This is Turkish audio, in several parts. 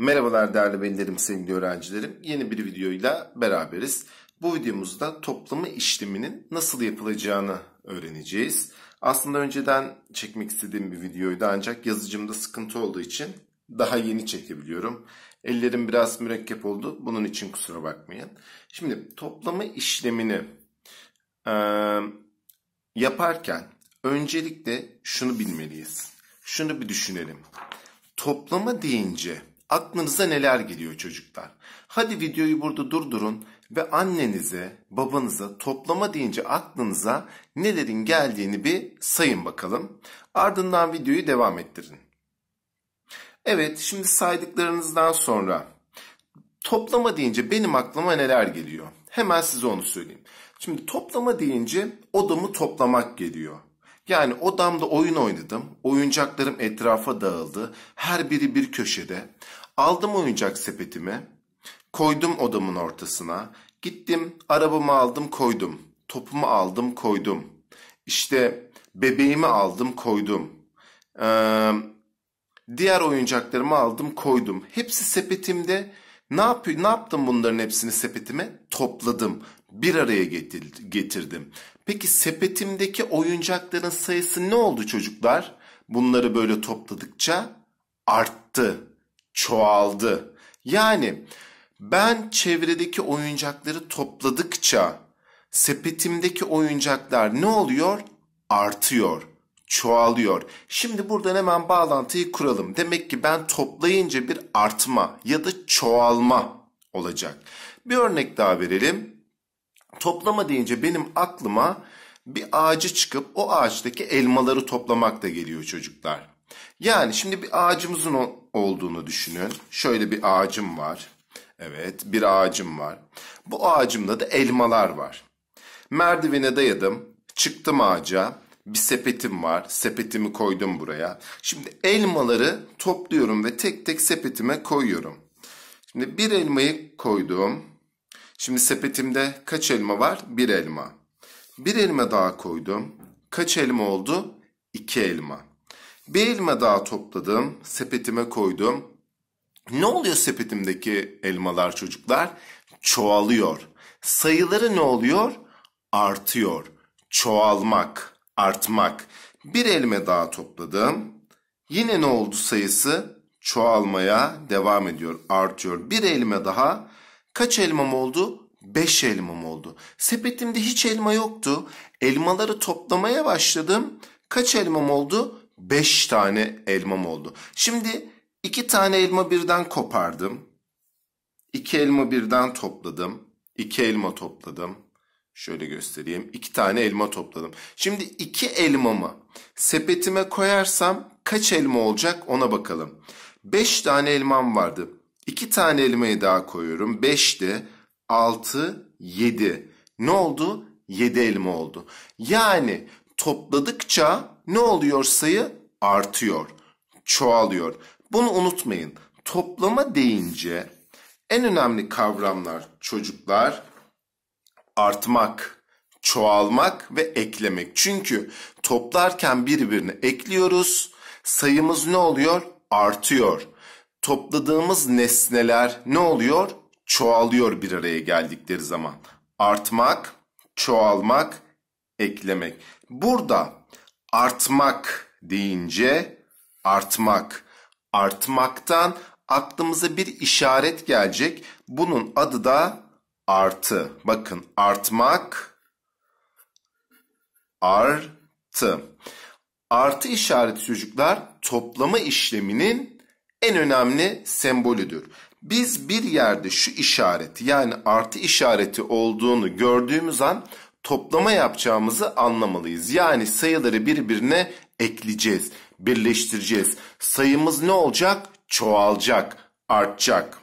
Merhabalar değerli bellerim sevgili öğrencilerim. Yeni bir videoyla beraberiz. Bu videomuzda toplama işleminin nasıl yapılacağını öğreneceğiz. Aslında önceden çekmek istediğim bir videoydu ancak yazıcımda sıkıntı olduğu için daha yeni çekebiliyorum. Ellerim biraz mürekkep oldu. Bunun için kusura bakmayın. Şimdi toplama işlemini e, yaparken öncelikle şunu bilmeliyiz. Şunu bir düşünelim. Toplama deyince aklınıza neler geliyor çocuklar? Hadi videoyu burada durdurun ve annenize, babanıza toplama deyince aklınıza nelerin geldiğini bir sayın bakalım. Ardından videoyu devam ettirin. Evet, şimdi saydıklarınızdan sonra toplama deyince benim aklıma neler geliyor? Hemen size onu söyleyeyim. Şimdi toplama deyince odamı toplamak geliyor. Yani odamda oyun oynadım. Oyuncaklarım etrafa dağıldı. Her biri bir köşede. Aldım oyuncak sepetimi. Koydum odamın ortasına. Gittim arabamı aldım koydum. Topumu aldım koydum. İşte bebeğimi aldım koydum. Ee, diğer oyuncaklarımı aldım koydum. Hepsi sepetimde. Ne, yap ne yaptım bunların hepsini sepetime? Topladım bir araya getirdim. Peki sepetimdeki oyuncakların sayısı ne oldu çocuklar? Bunları böyle topladıkça arttı, çoğaldı. Yani ben çevredeki oyuncakları topladıkça sepetimdeki oyuncaklar ne oluyor? Artıyor, çoğalıyor. Şimdi buradan hemen bağlantıyı kuralım. Demek ki ben toplayınca bir artma ya da çoğalma olacak. Bir örnek daha verelim. Toplama deyince benim aklıma bir ağacı çıkıp o ağaçtaki elmaları toplamak da geliyor çocuklar. Yani şimdi bir ağacımızın olduğunu düşünün. Şöyle bir ağacım var. Evet, bir ağacım var. Bu ağacımda da elmalar var. Merdivene dayadım, çıktım ağaca. Bir sepetim var. Sepetimi koydum buraya. Şimdi elmaları topluyorum ve tek tek sepetime koyuyorum. Şimdi bir elmayı koydum. Şimdi sepetimde kaç elma var? Bir elma. Bir elma daha koydum. Kaç elma oldu? İki elma. Bir elma daha topladım. Sepetime koydum. Ne oluyor sepetimdeki elmalar çocuklar? Çoğalıyor. Sayıları ne oluyor? Artıyor. Çoğalmak, artmak. Bir elma daha topladım. Yine ne oldu sayısı? Çoğalmaya devam ediyor, artıyor. Bir elma daha Kaç elmam oldu? 5 elmam oldu. Sepetimde hiç elma yoktu. Elmaları toplamaya başladım. Kaç elmam oldu? 5 tane elmam oldu. Şimdi 2 tane elma birden kopardım. 2 elma birden topladım. 2 elma topladım. Şöyle göstereyim. 2 tane elma topladım. Şimdi 2 elmamı sepetime koyarsam kaç elma olacak ona bakalım. 5 tane elmam vardı. 2 tane elmayı daha koyuyorum. 5'ti. 6, 7. Ne oldu? 7 elma oldu. Yani topladıkça ne oluyor sayı? Artıyor. Çoğalıyor. Bunu unutmayın. Toplama deyince en önemli kavramlar çocuklar artmak, çoğalmak ve eklemek. Çünkü toplarken birbirine ekliyoruz. Sayımız ne oluyor? Artıyor topladığımız nesneler ne oluyor? Çoğalıyor bir araya geldikleri zaman. Artmak, çoğalmak, eklemek. Burada artmak deyince artmak, artmaktan aklımıza bir işaret gelecek. Bunun adı da artı. Bakın artmak artı. Artı işareti çocuklar toplama işleminin en önemli sembolüdür. Biz bir yerde şu işaret yani artı işareti olduğunu gördüğümüz an toplama yapacağımızı anlamalıyız. Yani sayıları birbirine ekleyeceğiz, birleştireceğiz. Sayımız ne olacak? Çoğalacak, artacak.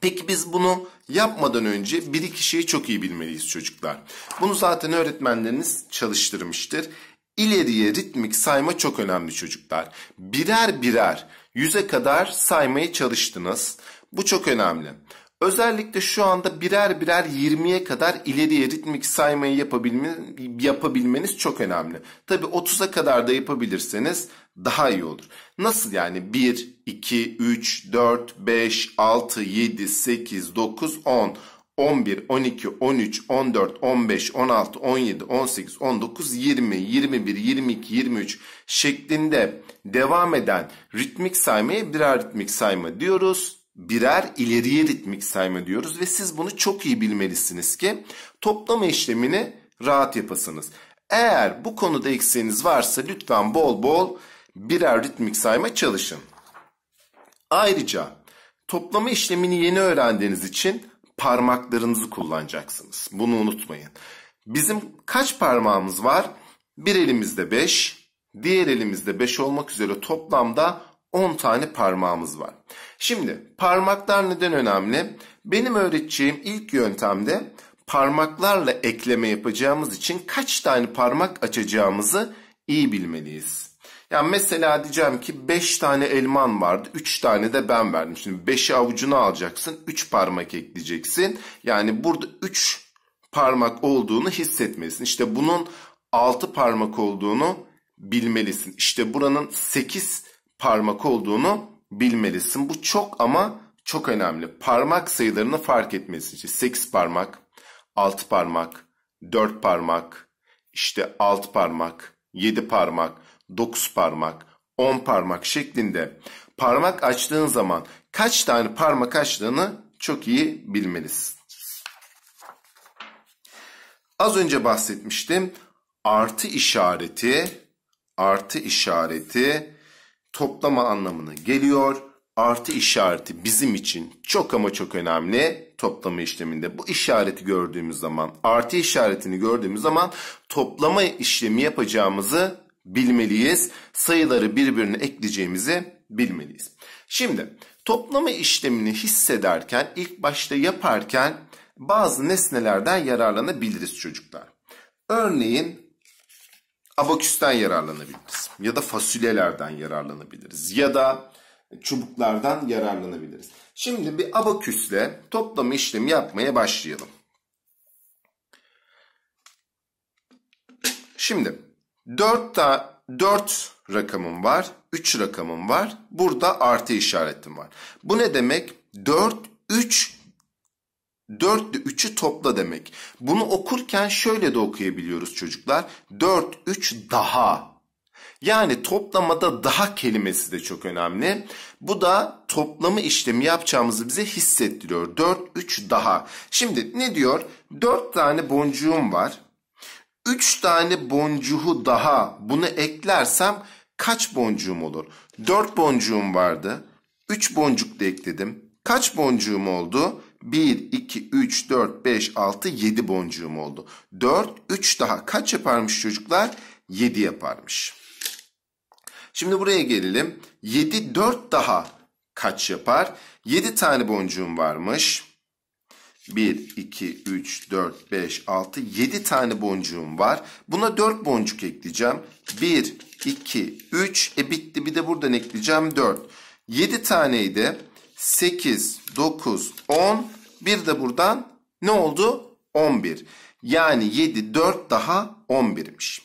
Peki biz bunu yapmadan önce bir iki şeyi çok iyi bilmeliyiz çocuklar. Bunu zaten öğretmenleriniz çalıştırmıştır ileriye ritmik sayma çok önemli çocuklar. Birer birer yüze kadar saymaya çalıştınız. Bu çok önemli. Özellikle şu anda birer birer 20'ye kadar ileriye ritmik saymayı yapabilmeniz çok önemli. Tabi 30'a kadar da yapabilirseniz daha iyi olur. Nasıl yani 1, 2, 3, 4, 5, 6, 7, 8, 9, 10. 11, 12, 13, 14, 15, 16, 17, 18, 19, 20, 21, 22, 23 şeklinde devam eden ritmik saymaya birer ritmik sayma diyoruz. Birer ileriye ritmik sayma diyoruz ve siz bunu çok iyi bilmelisiniz ki toplama işlemini rahat yapasınız. Eğer bu konuda eksiğiniz varsa lütfen bol bol birer ritmik sayma çalışın. Ayrıca toplama işlemini yeni öğrendiğiniz için parmaklarınızı kullanacaksınız. Bunu unutmayın. Bizim kaç parmağımız var? Bir elimizde 5, diğer elimizde 5 olmak üzere toplamda 10 tane parmağımız var. Şimdi parmaklar neden önemli? Benim öğreteceğim ilk yöntemde parmaklarla ekleme yapacağımız için kaç tane parmak açacağımızı iyi bilmeliyiz. Yani mesela diyeceğim ki 5 tane elman vardı. 3 tane de ben verdim. Şimdi 5'i avucuna alacaksın. 3 parmak ekleyeceksin. Yani burada 3 parmak olduğunu hissetmelisin. İşte bunun 6 parmak olduğunu bilmelisin. İşte buranın 8 parmak olduğunu bilmelisin. Bu çok ama çok önemli. Parmak sayılarını fark etmelisin. İşte 8 parmak, 6 parmak, 4 parmak, işte 6 parmak, 7 parmak. 9 parmak, 10 parmak şeklinde parmak açtığın zaman kaç tane parmak açtığını çok iyi bilmelisin. Az önce bahsetmiştim. Artı işareti artı işareti toplama anlamına geliyor. Artı işareti bizim için çok ama çok önemli toplama işleminde. Bu işareti gördüğümüz zaman, artı işaretini gördüğümüz zaman toplama işlemi yapacağımızı bilmeliyiz. Sayıları birbirine ekleyeceğimizi bilmeliyiz. Şimdi toplama işlemini hissederken ilk başta yaparken bazı nesnelerden yararlanabiliriz çocuklar. Örneğin abaküsten yararlanabiliriz ya da fasulyelerden yararlanabiliriz ya da çubuklardan yararlanabiliriz. Şimdi bir abaküsle toplama işlemi yapmaya başlayalım. Şimdi 4 da 4 rakamım var. 3 rakamım var. Burada artı işaretim var. Bu ne demek? 4, 3, 4 ile 3'ü topla demek. Bunu okurken şöyle de okuyabiliyoruz çocuklar. 4, 3 daha. Yani toplamada daha kelimesi de çok önemli. Bu da toplama işlemi yapacağımızı bize hissettiriyor. 4, 3 daha. Şimdi ne diyor? 4 tane boncuğum var. 3 tane boncuğu daha bunu eklersem kaç boncuğum olur? 4 boncuğum vardı. 3 boncuk da ekledim. Kaç boncuğum oldu? 1, 2, 3, 4, 5, 6, 7 boncuğum oldu. 4, 3 daha kaç yaparmış çocuklar? 7 yaparmış. Şimdi buraya gelelim. 7, 4 daha kaç yapar? 7 tane boncuğum varmış. 1, 2, 3, 4, 5, 6, 7 tane boncuğum var. Buna 4 boncuk ekleyeceğim. 1, 2, 3. E bitti. Bir de buradan ekleyeceğim 4. 7 taneydi. 8, 9, 10. Bir de buradan ne oldu? 11. Yani 7, 4 daha 11'miş.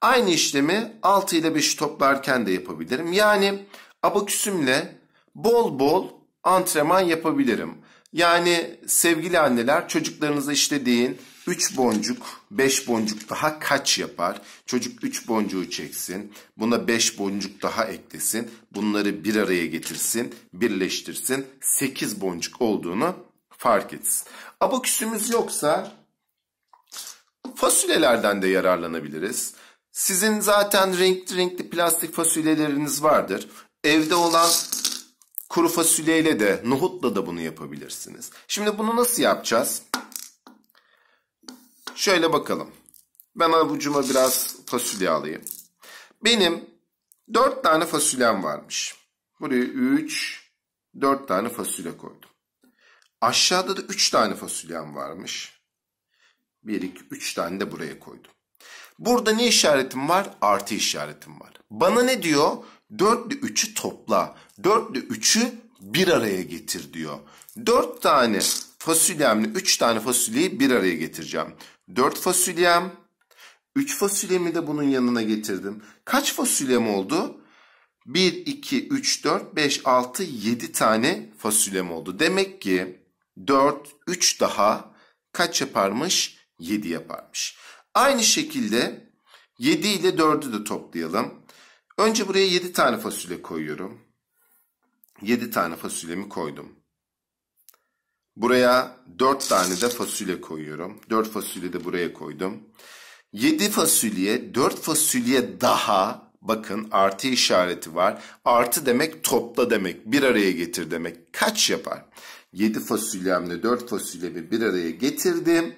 Aynı işlemi 6 ile 5'i toplarken de yapabilirim. Yani abaküsümle bol bol antrenman yapabilirim. Yani sevgili anneler çocuklarınıza işlediğin 3 boncuk 5 boncuk daha kaç yapar? Çocuk 3 boncuğu çeksin. Buna 5 boncuk daha eklesin. Bunları bir araya getirsin, birleştirsin. 8 boncuk olduğunu fark etsin. Abaküsümüz yoksa fasulyelerden de yararlanabiliriz. Sizin zaten renkli renkli plastik fasulyeleriniz vardır. Evde olan Kuru fasulyeyle de nohutla da bunu yapabilirsiniz. Şimdi bunu nasıl yapacağız? Şöyle bakalım. Ben avucuma biraz fasulye alayım. Benim 4 tane fasulyem varmış. Buraya 3, 4 tane fasulye koydum. Aşağıda da 3 tane fasulyem varmış. 1, 2, 3 tane de buraya koydum. Burada ne işaretim var? Artı işaretim var. Bana ne diyor? Dörtlü üçü topla. Dörtlü üçü bir araya getir diyor. Dört tane fasulyemle üç tane fasulyeyi bir araya getireceğim. Dört fasulyem. Üç fasulyemi de bunun yanına getirdim. Kaç fasulyem oldu? 1, 2, 3, 4, 5, 6, 7 tane fasulyem oldu. Demek ki 4, 3 daha kaç yaparmış? 7 yaparmış. Aynı şekilde 7 ile 4'ü de toplayalım. Önce buraya 7 tane fasulye koyuyorum. 7 tane fasulyemi koydum. Buraya 4 tane de fasulye koyuyorum. 4 fasulye de buraya koydum. 7 fasulye, 4 fasulye daha bakın artı işareti var. Artı demek topla demek, bir araya getir demek. Kaç yapar? 7 fasulyemle 4 fasulyemi bir araya getirdim.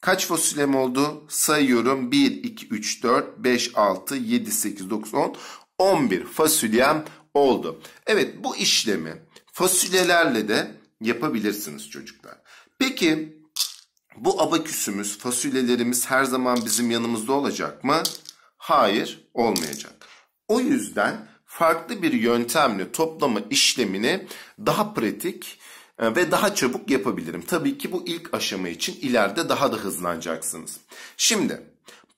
Kaç fasulyem oldu? Sayıyorum. 1, 2, 3, 4, 5, 6, 7, 8, 9, 10. 11 fasulyem oldu. Evet bu işlemi fasulyelerle de yapabilirsiniz çocuklar. Peki bu abaküsümüz, fasulyelerimiz her zaman bizim yanımızda olacak mı? Hayır, olmayacak. O yüzden farklı bir yöntemle toplama işlemini daha pratik ee, ve daha çabuk yapabilirim. Tabii ki bu ilk aşama için ileride daha da hızlanacaksınız. Şimdi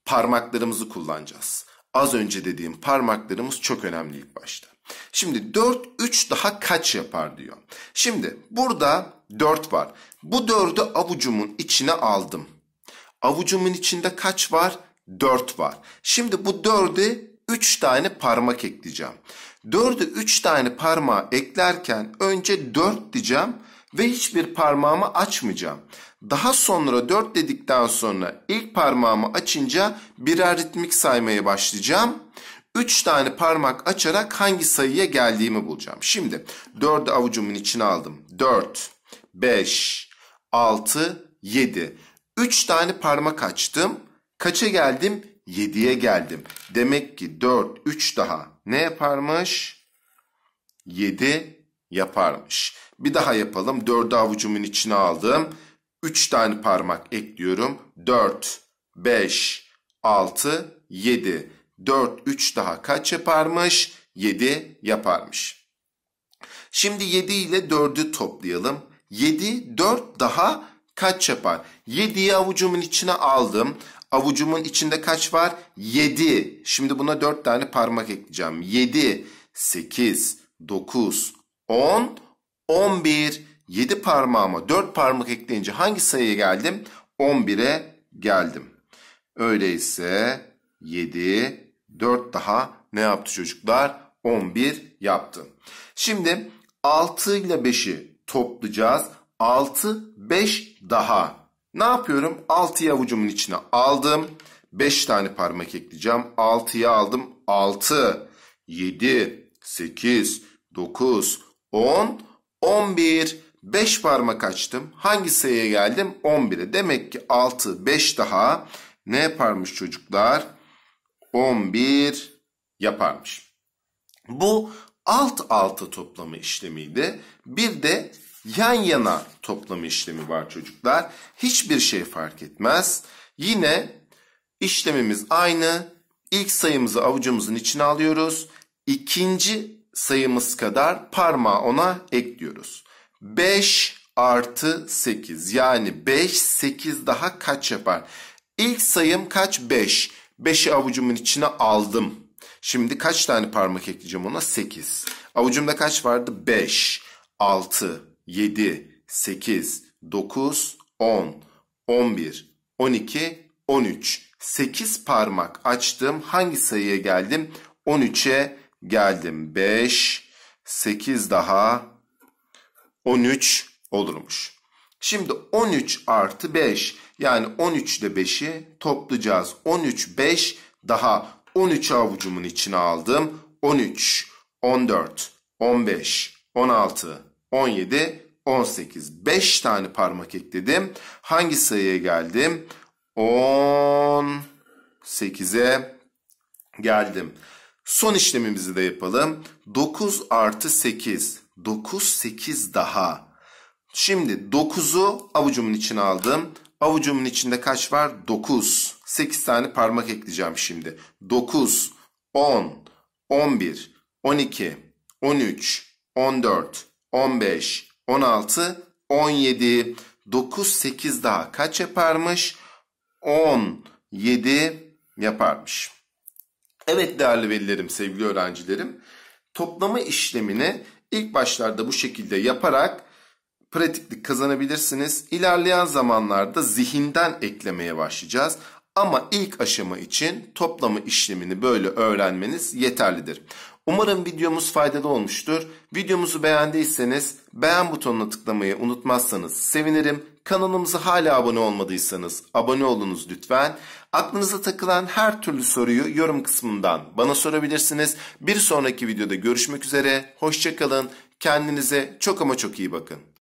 parmaklarımızı kullanacağız. Az önce dediğim parmaklarımız çok önemli ilk başta. Şimdi 4 3 daha kaç yapar diyor. Şimdi burada 4 var. Bu 4'ü avucumun içine aldım. Avucumun içinde kaç var? 4 var. Şimdi bu 4'e 3 tane parmak ekleyeceğim. 4'e 3 tane parmağı eklerken önce 4 diyeceğim ve hiçbir parmağımı açmayacağım. Daha sonra 4 dedikten sonra ilk parmağımı açınca birer ritmik saymaya başlayacağım. 3 tane parmak açarak hangi sayıya geldiğimi bulacağım. Şimdi 4'ü avucumun içine aldım. 4, 5, 6, 7. 3 tane parmak açtım. Kaça geldim? 7'ye geldim. Demek ki 4, 3 daha ne yaparmış? 7 yaparmış. Bir daha yapalım. 4'ü avucumun içine aldım. 3 tane parmak ekliyorum. 4, 5, 6, 7. 4, 3 daha kaç yaparmış? 7 yaparmış. Şimdi 7 ile 4'ü toplayalım. 7, 4 daha kaç yapar? 7'yi avucumun içine aldım. Avucumun içinde kaç var? 7. Şimdi buna 4 tane parmak ekleyeceğim. 7, 8, 9, 10, 11, 7 parmağıma 4 parmak ekleyince hangi sayıya geldim? 11'e geldim. Öyleyse 7, 4 daha ne yaptı çocuklar? 11 yaptı. Şimdi 6 ile 5'i toplayacağız. 6, 5 daha. Ne yapıyorum? 6'yı avucumun içine aldım. 5 tane parmak ekleyeceğim. 6'ya aldım. 6, 7, 8, 9, 10, 11. 5 parmak açtım. Hangi sayıya geldim? 11'e. Demek ki 6, 5 daha ne yaparmış çocuklar? 11 yaparmış. Bu alt alta toplama işlemiydi. Bir de yan yana toplama işlemi var çocuklar. Hiçbir şey fark etmez. Yine işlemimiz aynı. İlk sayımızı avucumuzun içine alıyoruz. İkinci sayımız kadar parmağı ona ekliyoruz. 5 artı 8 yani 5 8 daha kaç yapar? İlk sayım kaç? 5. 5'i avucumun içine aldım. Şimdi kaç tane parmak ekleyeceğim ona? 8. Avucumda kaç vardı? 5, 6, 7, 8, 9, 10, 11, 12, 13. 8 parmak açtım. Hangi sayıya geldim? 13'e geldim 5, 8 daha 13 olurmuş. Şimdi 13 artı 5 yani 13 ile 5'i toplayacağız. 13, 5 daha 13 avucumun içine aldım. 13, 14, 15, 16, 17, 18. 5 tane parmak ekledim. Hangi sayıya geldim? 18'e geldim. Son işlemimizi de yapalım. 9 artı 8. 9, 8 daha. Şimdi 9'u avucumun içine aldım. Avucumun içinde kaç var? 9. 8 tane parmak ekleyeceğim şimdi. 9, 10, 11, 12, 13, 14, 15, 16, 17. 9, 8 daha kaç yaparmış? 17 yaparmış. Evet değerli velilerim, sevgili öğrencilerim. Toplama işlemini ilk başlarda bu şekilde yaparak pratiklik kazanabilirsiniz. İlerleyen zamanlarda zihinden eklemeye başlayacağız. Ama ilk aşama için toplama işlemini böyle öğrenmeniz yeterlidir. Umarım videomuz faydalı olmuştur. Videomuzu beğendiyseniz beğen butonuna tıklamayı unutmazsanız sevinirim. Kanalımıza hala abone olmadıysanız abone olunuz lütfen. Aklınıza takılan her türlü soruyu yorum kısmından bana sorabilirsiniz. Bir sonraki videoda görüşmek üzere. Hoşçakalın. Kendinize çok ama çok iyi bakın.